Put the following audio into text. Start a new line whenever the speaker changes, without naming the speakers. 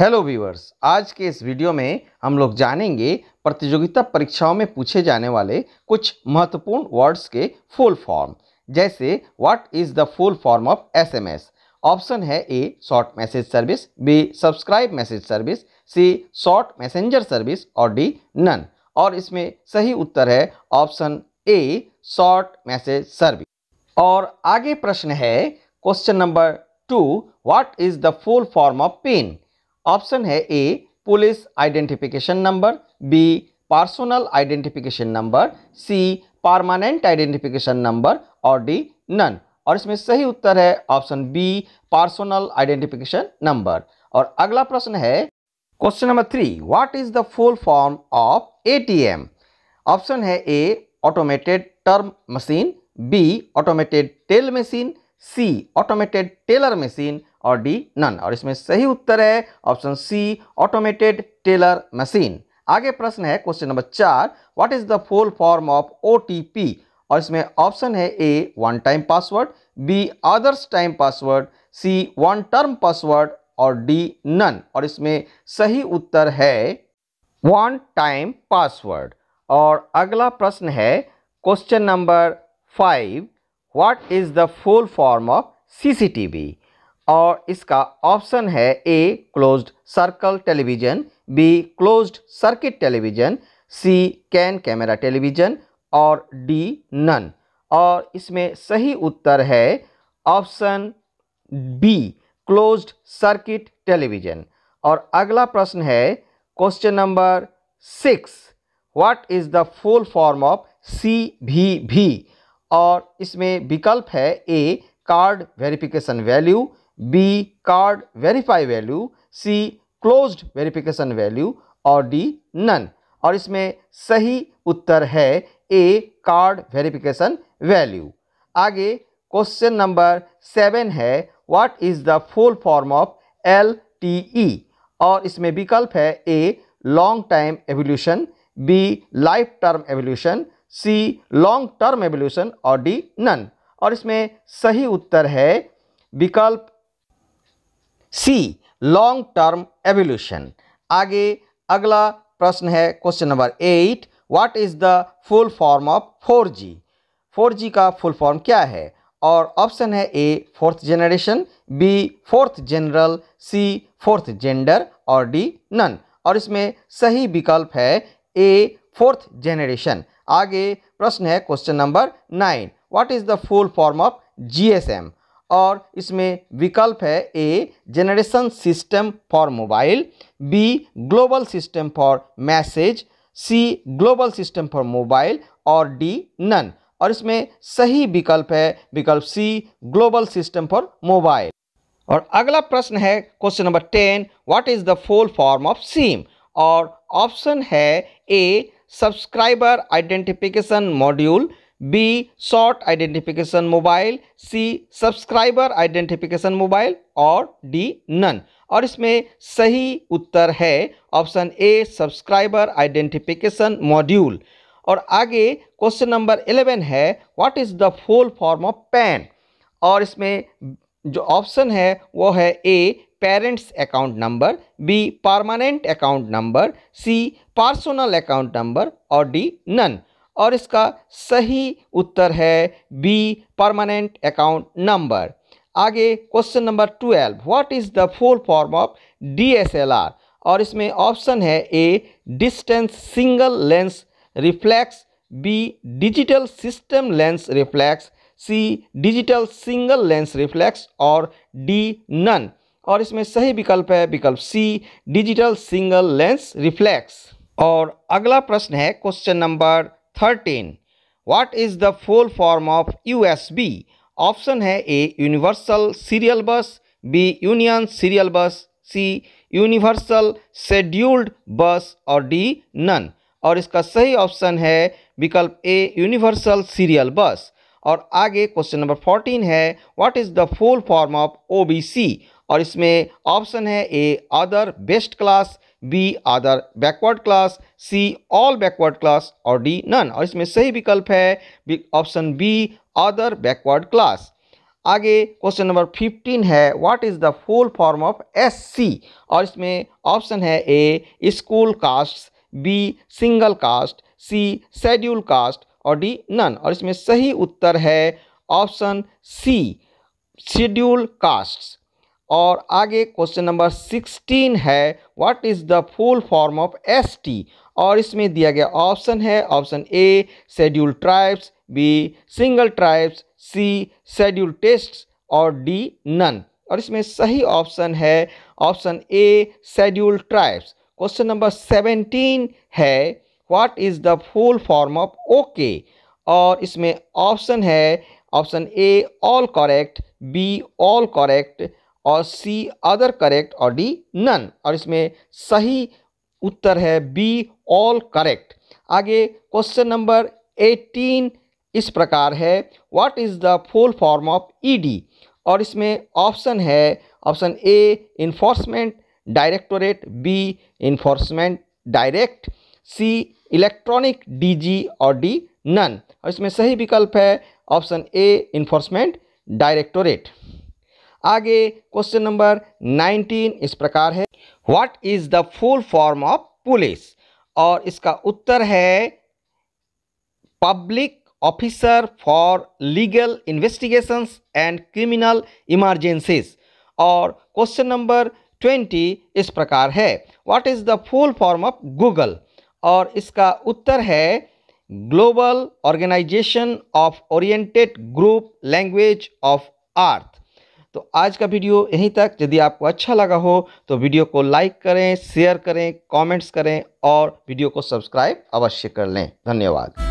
Hello viewers आज के इस वीडियो में हम लोग जानेंगे प्रतियोगिता परीक्षाओं में पूछे जाने वाले कुछ महत्वपूर्ण वर्ड्स के फुल फॉर्म जैसे what is the full form of SMS option है A short message service B subscribe message service C short messenger service और डी नन और इसमें सही उत्तर है option A short message service और आगे प्रश्न है question number two what is the full form of pen option है A police identification number B personal identification number C permanent identification number और डी नन और इसमें सही उत्तर है option B personal identification number और अगला प्रश्न है question number three what is the full form of ATM option है A automated term machine B automated tell machine C automated teller machine और डी नन और इसमें सही उत्तर है option C automated teller machine आगे प्रश्न है क्वेश्चन नंबर चार what is the full form of O और इसमें ऑप्शन है ए one time password B others time password C one term password और डी नन और इसमें सही उत्तर है वन टाइम पासवर्ड और अगला प्रश्न है question number five what is the full form of CCTV और इसका ऑप्शन है A closed circle television B closed circuit television C can camera television और डी नन और इसमें सही उत्तर है option B closed circuit television और अगला प्रश्न है question number six what is the full form of C V V और इसमें विकल्प है A card verification value B. Card verify value. C. Closed verification value. और D. None. और इसमें सही उत्तर है ए कार्ड verification वैल्यू आगे क्वेश्चन नंबर सेवन है what is the full form of L T E और इसमें विकल्प है A long time evolution B life term evolution C long term evolution और डी नन और इसमें सही उत्तर है विकल्प सी लॉन्ग टर्म एवोल्यूशन आगे अगला प्रश्न है question number eight what is the full form of four G four G का फुल फॉर्म क्या है और ऑप्शन है A fourth generation B fourth general C fourth gender और डी नन और इसमें सही विकल्प है ए फोर्थ जेनरेशन आगे प्रश्न है question number nine what is the full form of GSM और इसमें विकल्प है A generation system for mobile B global system for message C global system for mobile और डी नन और इसमें सही विकल्प है विकल्प C global system for mobile और अगला प्रश्न है question number ten what is the full form of SIM और ऑप्शन है A subscriber identification module B short identification mobile C subscriber identification mobile और डी नन और इसमें सही उत्तर है option A subscriber identification module और आगे क्वेश्चन नंबर इलेवन है what is the full form of PAN और इसमें जो ऑप्शन है वो है A parents account number B permanent account number C personal account number और डी नन और इसका सही उत्तर है बी परमानेंट अकाउंट नंबर आगे question number twelve what is the full form of DSLR और इसमें ऑप्शन है A distance single lens reflex B digital system lens reflex C digital single lens reflex और डी नन और इसमें सही विकल्प है विकल्प C digital single lens reflex और अगला प्रश्न है question number thirteen what is the full form of B option है A universal serial bus B union serial bus C universal scheduled बस और डी नन और इसका सही ऑप्शन है विकल्प ए यूनिवर्सल सीरियल बस और आगे क्वेश्चन नंबर फोर्टीन है what is the full form of OBC और इसमें ऑप्शन है A other best class B other backward class C all backward class और डी नन और इसमें सही विकल्प है option B other backward class आगे क्वेश्चन नंबर फिफ्टीन है what is the full form of S C और इसमें ऑप्शन है A school caste B single caste C schedule cast और डी नन और इसमें सही उत्तर है ऑप्शन सी शेड्यूल कास्ट्स और आगे क्वेश्चन नंबर सिक्सटीन है what is the full form of S T और इसमें दिया गया ऑप्शन है option A schedule tribes B single tribes C schedule test और डी नन और इसमें सही ऑप्शन है option A schedule tribes question number seventeen है what is the full form of okay और इसमें ऑप्शन है option A all correct B all correct और सी अदर करेक्ट और डी नन और इसमें सही उत्तर है बी ऑल करेक्ट आगे क्वेश्चन नंबर एटीन इस प्रकार है what is the full form of ED और इसमें ऑप्शन है option A enforcement directorate B enforcement direct C electronic DG और डी नन और इसमें सही विकल्प है ऑप्शन ए इन्फोर्समेंट डायरेक्टोरेट आगे क्वेश्चन नंबर 19 इस प्रकार है what is the full form of police और इसका उत्तर है public officer for legal investigations and criminal emergencies और क्वेश्चन नंबर ट्वेंटी इस प्रकार है what is the full form of Google और इसका उत्तर है global organisation of oriented group language of earth तो आज का वीडियो यहीं तक यदि आपको अच्छा लगा हो तो वीडियो को लाइक करें शेयर करें कमेंट्स करें और वीडियो को सब्सक्राइब अवश्य कर लें धन्यवाद